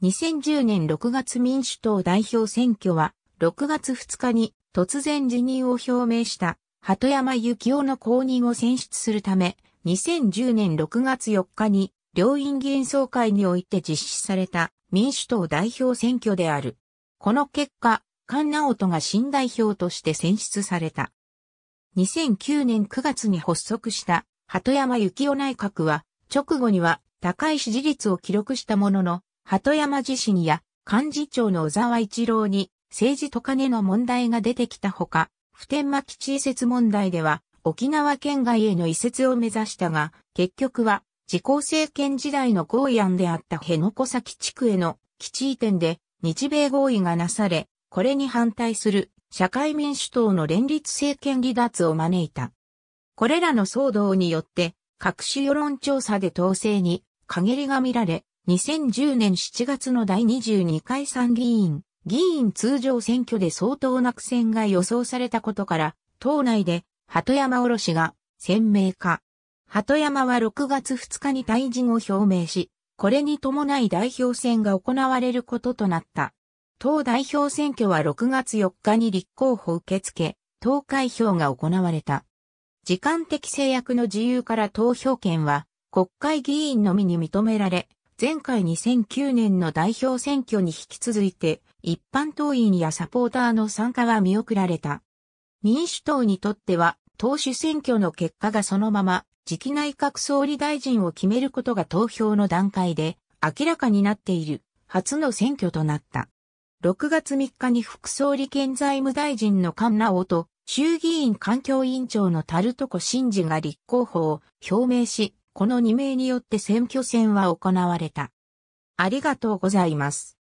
2010年6月民主党代表選挙は、6月2日に突然辞任を表明した鳩山幸雄の公認を選出するため、2010年6月4日に両院議員総会において実施された民主党代表選挙である。この結果、菅直人が新代表として選出された。2009年9月に発足した鳩山幸雄内閣は、直後には高い支持率を記録したものの、鳩山自身や幹事長の小沢一郎に政治と金の問題が出てきたほか、普天間基地移設問題では沖縄県外への移設を目指したが、結局は自公政権時代の合意案であった辺野古崎地区への基地移転で日米合意がなされ、これに反対する社会民主党の連立政権離脱を招いた。これらの騒動によって、各種世論調査で統制に陰りが見られ、2010年7月の第22回参議院、議員通常選挙で相当な苦戦が予想されたことから、党内で、鳩山卸が鮮明化。鳩山は6月2日に退陣を表明し、これに伴い代表選が行われることとなった。党代表選挙は6月4日に立候補受付、投開票が行われた。時間的制約の自由から投票権は国会議員のみに認められ、前回2009年の代表選挙に引き続いて、一般党員やサポーターの参加は見送られた。民主党にとっては、党首選挙の結果がそのまま、次期内閣総理大臣を決めることが投票の段階で、明らかになっている、初の選挙となった。6月3日に副総理兼財務大臣の菅直と、衆議院環境委員長の樽床真治が立候補を表明し、この2名によって選挙戦は行われた。ありがとうございます。